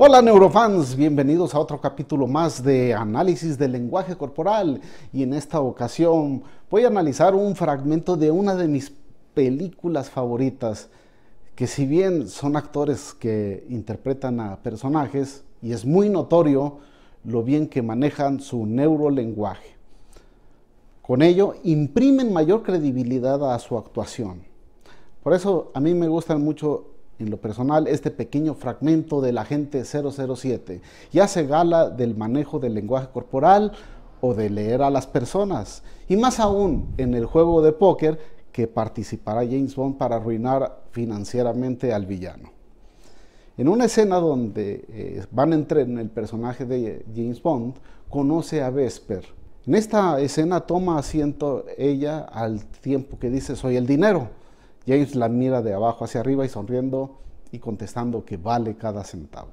Hola neurofans, bienvenidos a otro capítulo más de análisis del lenguaje corporal y en esta ocasión voy a analizar un fragmento de una de mis películas favoritas que si bien son actores que interpretan a personajes y es muy notorio lo bien que manejan su neurolenguaje. Con ello imprimen mayor credibilidad a su actuación. Por eso a mí me gustan mucho en lo personal este pequeño fragmento de la gente 007 ya se gala del manejo del lenguaje corporal o de leer a las personas. Y más aún en el juego de póker que participará James Bond para arruinar financieramente al villano. En una escena donde eh, Van en el personaje de James Bond, conoce a Vesper. En esta escena toma asiento ella al tiempo que dice soy el dinero James la mira de abajo hacia arriba y sonriendo y contestando que vale cada centavo.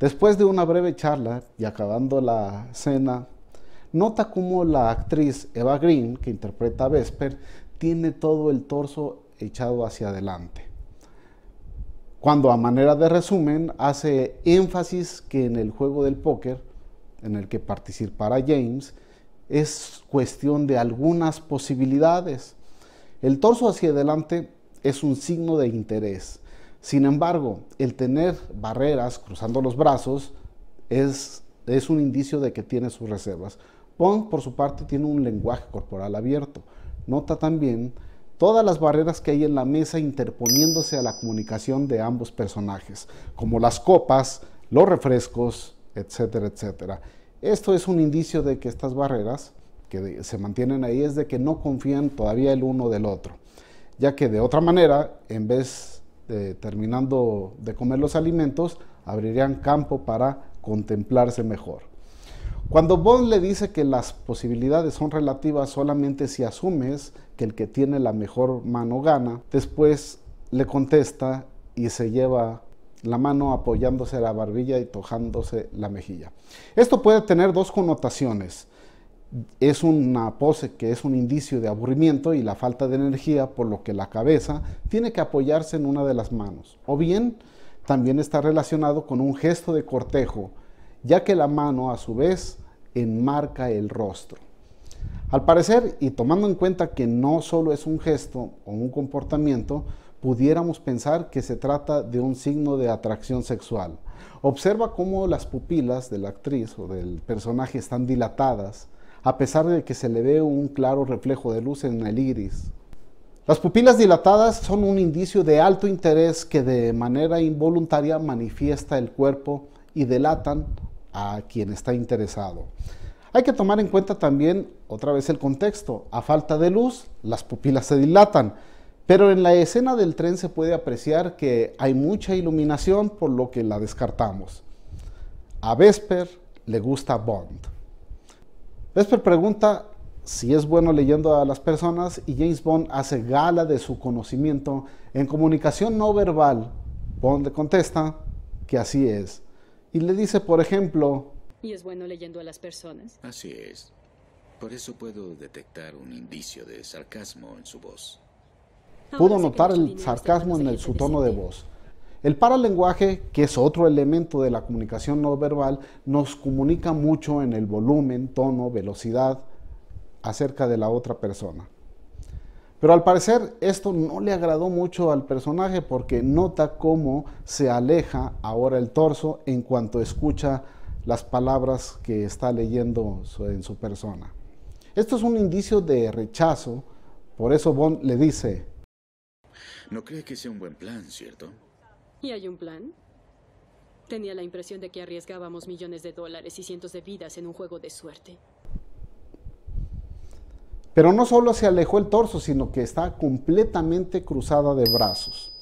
Después de una breve charla y acabando la cena, nota cómo la actriz Eva Green, que interpreta a Vesper, tiene todo el torso echado hacia adelante. Cuando a manera de resumen hace énfasis que en el juego del póker, en el que participará James, es cuestión de algunas posibilidades el torso hacia adelante es un signo de interés. Sin embargo, el tener barreras cruzando los brazos es, un indicio de que tiene sus reservas. Pong, por su parte, tiene un lenguaje corporal abierto. Nota también todas las barreras que hay en la mesa interponiéndose a la comunicación de ambos personajes, como las copas, los refrescos, etcétera, etcétera. Esto es un indicio de que estas barreras que se mantienen ahí es de que no confían todavía el uno del otro, ya que de otra manera, en vez de terminando de comer los alimentos, abrirían campo para contemplarse mejor. Cuando Bond le dice que las posibilidades son relativas solamente si asumes que el que tiene la mejor mano gana, después le contesta y se lleva la mano apoyándose a la barbilla y tojándose la mejilla. Esto puede tener dos connotaciones es una pose que es un indicio de aburrimiento y la falta de energía, por lo que la cabeza tiene que apoyarse en una de las manos. O bien, también está relacionado con un gesto de cortejo, ya que la mano a su vez enmarca el rostro. Al parecer, y tomando en cuenta que no solo es un gesto o un comportamiento, pudiéramos pensar que se trata de un signo de atracción sexual. Observa cómo las pupilas de la actriz o del personaje están dilatadas, a pesar de que se le ve un claro reflejo de luz en el iris. Las pupilas dilatadas son un indicio de alto interés que de manera involuntaria manifiesta el cuerpo y delatan a quien está interesado. Hay que tomar en cuenta también otra vez el contexto. A falta de luz, las pupilas se dilatan, pero en la escena del tren se puede apreciar que hay mucha iluminación por lo que la descartamos. A Vesper le gusta Bond. Vesper pregunta si es bueno leyendo a las personas y James Bond hace gala de su conocimiento en comunicación no verbal. Bond le contesta que así es. Y le dice, por ejemplo... ¿Y es bueno leyendo a las personas? Así es. Por eso puedo detectar un indicio de sarcasmo en su voz. Pudo notar el sarcasmo en el, su tono de voz. El paralenguaje, que es otro elemento de la comunicación no verbal, nos comunica mucho en el volumen, tono, velocidad acerca de la otra persona. Pero al parecer esto no le agradó mucho al personaje porque nota cómo se aleja ahora el torso en cuanto escucha las palabras que está leyendo en su persona. Esto es un indicio de rechazo, por eso Bond le dice, No crees que sea un buen plan, ¿cierto? ¿Y hay un plan? Tenía la impresión de que arriesgábamos millones de dólares y cientos de vidas en un juego de suerte. Pero no solo se alejó el torso, sino que está completamente cruzada de brazos,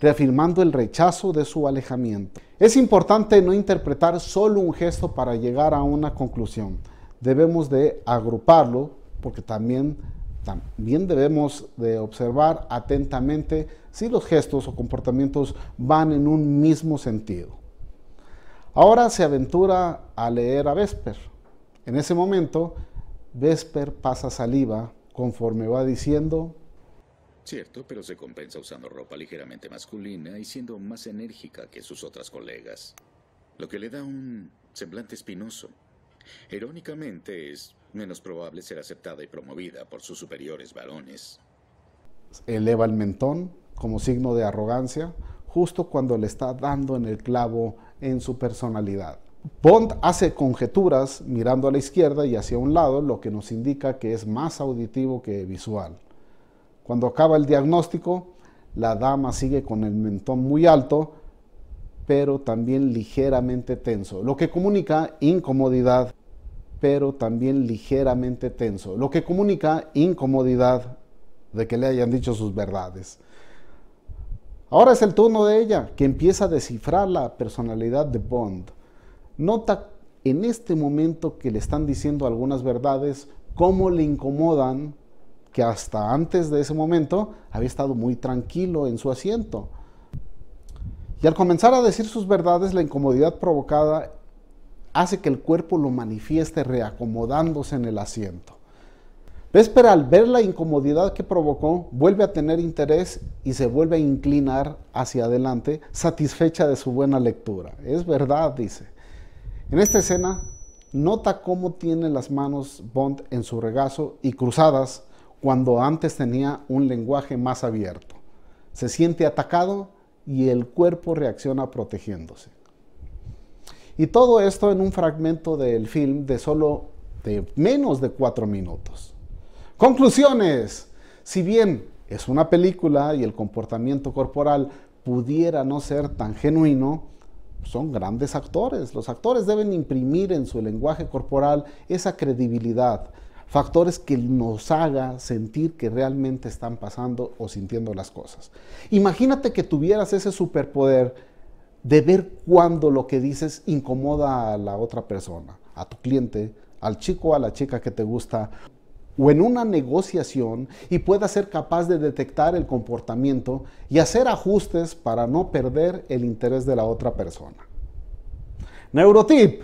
reafirmando el rechazo de su alejamiento. Es importante no interpretar solo un gesto para llegar a una conclusión. Debemos de agruparlo porque también también debemos de observar atentamente si los gestos o comportamientos van en un mismo sentido. Ahora se aventura a leer a Vesper. En ese momento, Vesper pasa saliva conforme va diciendo... Cierto, pero se compensa usando ropa ligeramente masculina y siendo más enérgica que sus otras colegas, lo que le da un semblante espinoso Irónicamente, es menos probable ser aceptada y promovida por sus superiores varones. Eleva el mentón como signo de arrogancia justo cuando le está dando en el clavo en su personalidad. Bond hace conjeturas mirando a la izquierda y hacia un lado, lo que nos indica que es más auditivo que visual. Cuando acaba el diagnóstico, la dama sigue con el mentón muy alto, pero también ligeramente tenso, lo que comunica incomodidad, pero también ligeramente tenso, lo que comunica incomodidad de que le hayan dicho sus verdades. Ahora es el turno de ella, que empieza a descifrar la personalidad de Bond. Nota en este momento que le están diciendo algunas verdades, cómo le incomodan que hasta antes de ese momento había estado muy tranquilo en su asiento. Y al comenzar a decir sus verdades, la incomodidad provocada hace que el cuerpo lo manifieste reacomodándose en el asiento. Vesper, al ver la incomodidad que provocó, vuelve a tener interés y se vuelve a inclinar hacia adelante, satisfecha de su buena lectura. Es verdad, dice. En esta escena, nota cómo tiene las manos Bond en su regazo y cruzadas cuando antes tenía un lenguaje más abierto. Se siente atacado y el cuerpo reacciona protegiéndose. Y todo esto en un fragmento del film de solo de menos de cuatro minutos. Conclusiones. Si bien es una película y el comportamiento corporal pudiera no ser tan genuino, son grandes actores. Los actores deben imprimir en su lenguaje corporal esa credibilidad, factores que nos haga sentir que realmente están pasando o sintiendo las cosas. Imagínate que tuvieras ese superpoder de ver cuando lo que dices incomoda a la otra persona, a tu cliente, al chico o a la chica que te gusta, o en una negociación y puedas ser capaz de detectar el comportamiento y hacer ajustes para no perder el interés de la otra persona. Neurotip.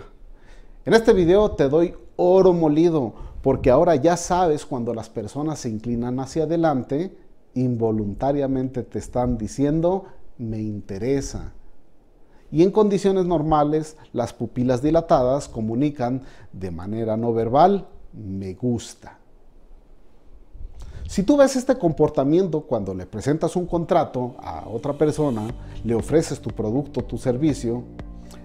En este video te doy oro molido porque ahora ya sabes cuando las personas se inclinan hacia adelante, involuntariamente te están diciendo, me interesa. Y en condiciones normales, las pupilas dilatadas comunican de manera no verbal, me gusta. Si tú ves este comportamiento cuando le presentas un contrato a otra persona, le ofreces tu producto, tu servicio,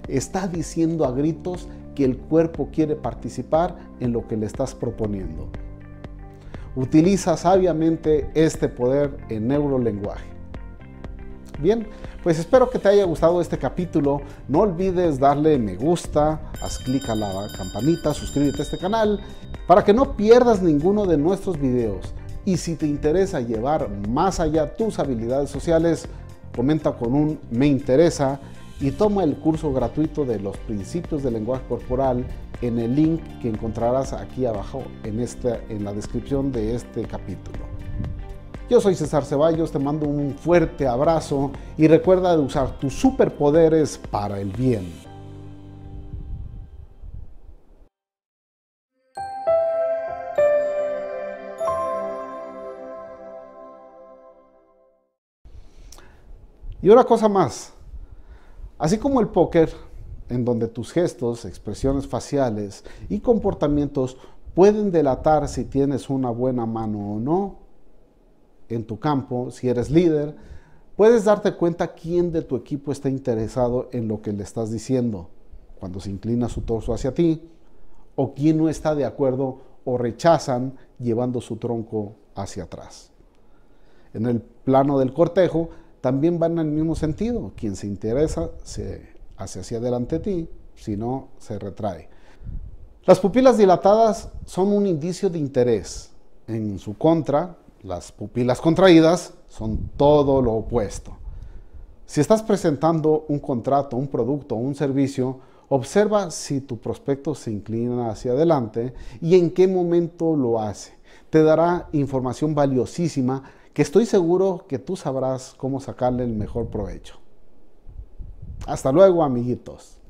está diciendo a gritos, que el cuerpo quiere participar en lo que le estás proponiendo. Utiliza sabiamente este poder en neurolenguaje. Bien, pues espero que te haya gustado este capítulo. No olvides darle me gusta, haz clic a la campanita, suscríbete a este canal para que no pierdas ninguno de nuestros videos. Y si te interesa llevar más allá tus habilidades sociales, comenta con un me interesa y toma el curso gratuito de los principios del lenguaje corporal en el link que encontrarás aquí abajo en, en la descripción de este capítulo. Yo soy César Ceballos, te mando un fuerte abrazo y recuerda de usar tus superpoderes para el bien. Y una cosa más, Así como el póker, en donde tus gestos, expresiones faciales y comportamientos pueden delatar si tienes una buena mano o no. En tu campo, si eres líder, puedes darte cuenta quién de tu equipo está interesado en lo que le estás diciendo, cuando se inclina su torso hacia ti, o quién no está de acuerdo o rechazan llevando su tronco hacia atrás. En el plano del cortejo, también van en el mismo sentido. Quien se interesa se hace hacia adelante de ti, si no, se retrae. Las pupilas dilatadas son un indicio de interés. En su contra, las pupilas contraídas son todo lo opuesto. Si estás presentando un contrato, un producto o un servicio, observa si tu prospecto se inclina hacia adelante y en qué momento lo hace. Te dará información valiosísima que estoy seguro que tú sabrás cómo sacarle el mejor provecho. Hasta luego, amiguitos.